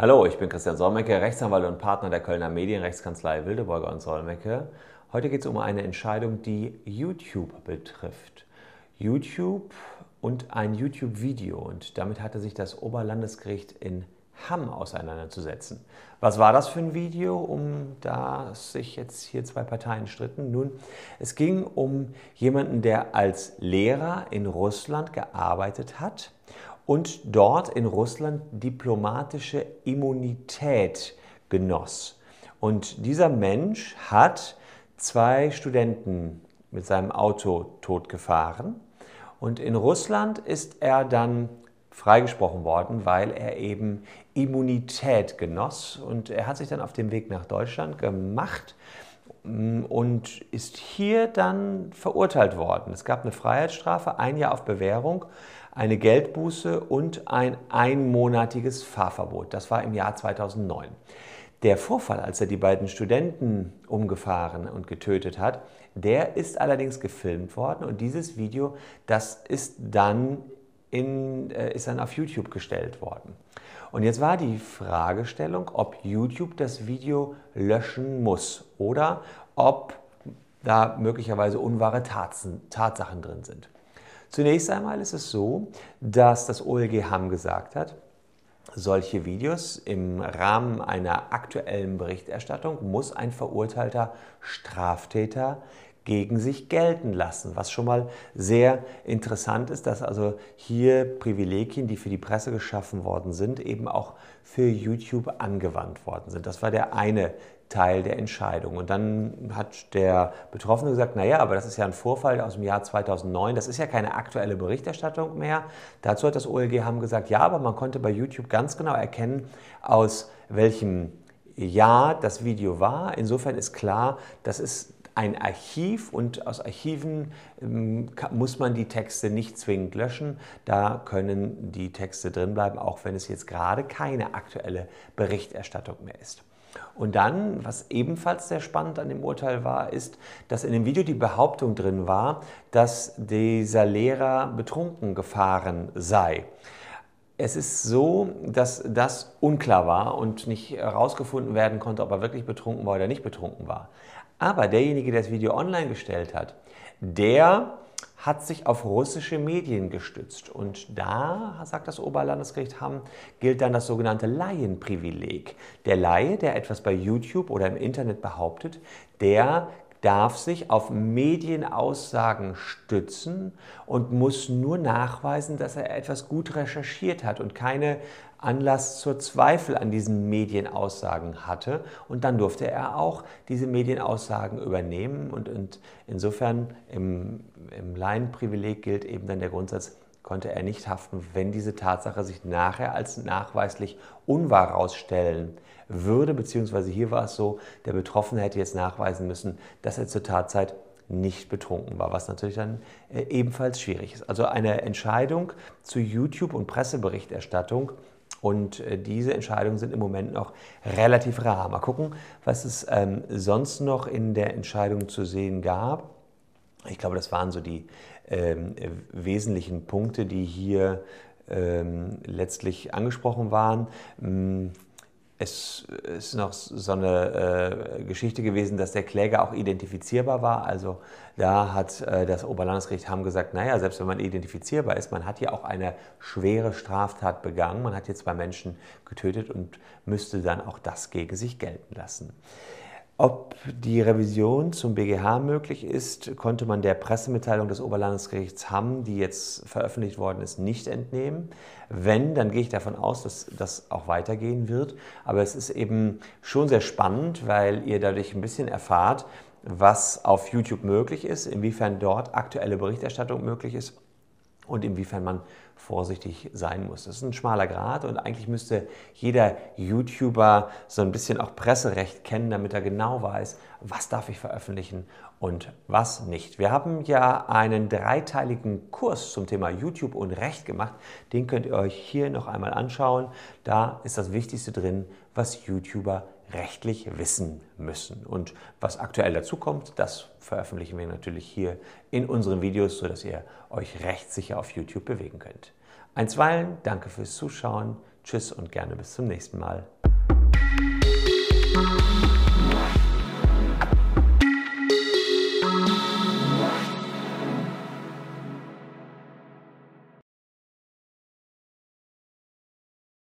Hallo, ich bin Christian Solmecke, Rechtsanwalt und Partner der Kölner Medienrechtskanzlei Wildeborger und Solmecke. Heute geht es um eine Entscheidung, die YouTube betrifft. YouTube und ein YouTube-Video. Und damit hatte sich das Oberlandesgericht in Hamm auseinanderzusetzen. Was war das für ein Video, um das sich jetzt hier zwei Parteien stritten? Nun, es ging um jemanden, der als Lehrer in Russland gearbeitet hat und dort in Russland diplomatische Immunität genoss. Und dieser Mensch hat zwei Studenten mit seinem Auto totgefahren. Und in Russland ist er dann freigesprochen worden, weil er eben Immunität genoss. Und er hat sich dann auf den Weg nach Deutschland gemacht und ist hier dann verurteilt worden. Es gab eine Freiheitsstrafe, ein Jahr auf Bewährung, eine Geldbuße und ein einmonatiges Fahrverbot. Das war im Jahr 2009. Der Vorfall, als er die beiden Studenten umgefahren und getötet hat, der ist allerdings gefilmt worden und dieses Video, das ist dann in, äh, ist dann auf YouTube gestellt worden. Und jetzt war die Fragestellung, ob YouTube das Video löschen muss oder ob da möglicherweise unwahre Tatzen, Tatsachen drin sind. Zunächst einmal ist es so, dass das OLG Hamm gesagt hat, solche Videos im Rahmen einer aktuellen Berichterstattung muss ein verurteilter Straftäter gegen sich gelten lassen, was schon mal sehr interessant ist, dass also hier Privilegien, die für die Presse geschaffen worden sind, eben auch für YouTube angewandt worden sind. Das war der eine Teil der Entscheidung. Und dann hat der Betroffene gesagt, naja, aber das ist ja ein Vorfall aus dem Jahr 2009, das ist ja keine aktuelle Berichterstattung mehr. Dazu hat das OLG haben gesagt, ja, aber man konnte bei YouTube ganz genau erkennen, aus welchem Jahr das Video war. Insofern ist klar, das ist ein Archiv und aus Archiven ähm, muss man die Texte nicht zwingend löschen. Da können die Texte drin bleiben, auch wenn es jetzt gerade keine aktuelle Berichterstattung mehr ist. Und dann, was ebenfalls sehr spannend an dem Urteil war, ist, dass in dem Video die Behauptung drin war, dass dieser Lehrer betrunken gefahren sei. Es ist so, dass das unklar war und nicht herausgefunden werden konnte, ob er wirklich betrunken war oder nicht betrunken war. Aber derjenige, der das Video online gestellt hat, der hat sich auf russische Medien gestützt. Und da, sagt das Oberlandesgericht Hamm, gilt dann das sogenannte Laienprivileg. Der Laie, der etwas bei YouTube oder im Internet behauptet, der darf sich auf Medienaussagen stützen und muss nur nachweisen, dass er etwas gut recherchiert hat und keine Anlass zur Zweifel an diesen Medienaussagen hatte. Und dann durfte er auch diese Medienaussagen übernehmen. Und, und insofern im, im Laienprivileg gilt eben dann der Grundsatz, konnte er nicht haften, wenn diese Tatsache sich nachher als nachweislich unwahr herausstellen würde, beziehungsweise hier war es so, der Betroffene hätte jetzt nachweisen müssen, dass er zur Tatzeit nicht betrunken war, was natürlich dann äh, ebenfalls schwierig ist. Also eine Entscheidung zu YouTube und Presseberichterstattung und äh, diese Entscheidungen sind im Moment noch relativ rar. Mal gucken, was es ähm, sonst noch in der Entscheidung zu sehen gab. Ich glaube, das waren so die ähm, wesentlichen Punkte, die hier ähm, letztlich angesprochen waren. Mm, es ist noch so eine äh, Geschichte gewesen, dass der Kläger auch identifizierbar war. Also da hat äh, das Oberlandesgericht Hamm gesagt, naja, selbst wenn man identifizierbar ist, man hat ja auch eine schwere Straftat begangen. Man hat hier zwei Menschen getötet und müsste dann auch das gegen sich gelten lassen. Ob die Revision zum BGH möglich ist, konnte man der Pressemitteilung des Oberlandesgerichts Hamm, die jetzt veröffentlicht worden ist, nicht entnehmen. Wenn, dann gehe ich davon aus, dass das auch weitergehen wird. Aber es ist eben schon sehr spannend, weil ihr dadurch ein bisschen erfahrt, was auf YouTube möglich ist, inwiefern dort aktuelle Berichterstattung möglich ist und inwiefern man vorsichtig sein muss. Das ist ein schmaler Grad und eigentlich müsste jeder YouTuber so ein bisschen auch Presserecht kennen, damit er genau weiß, was darf ich veröffentlichen und was nicht. Wir haben ja einen dreiteiligen Kurs zum Thema YouTube und Recht gemacht. Den könnt ihr euch hier noch einmal anschauen. Da ist das Wichtigste drin, was YouTuber rechtlich wissen müssen. Und was aktuell dazu kommt, das veröffentlichen wir natürlich hier in unseren Videos, sodass ihr euch rechtssicher auf YouTube bewegen könnt. Einstweilen, danke fürs Zuschauen, tschüss und gerne bis zum nächsten Mal.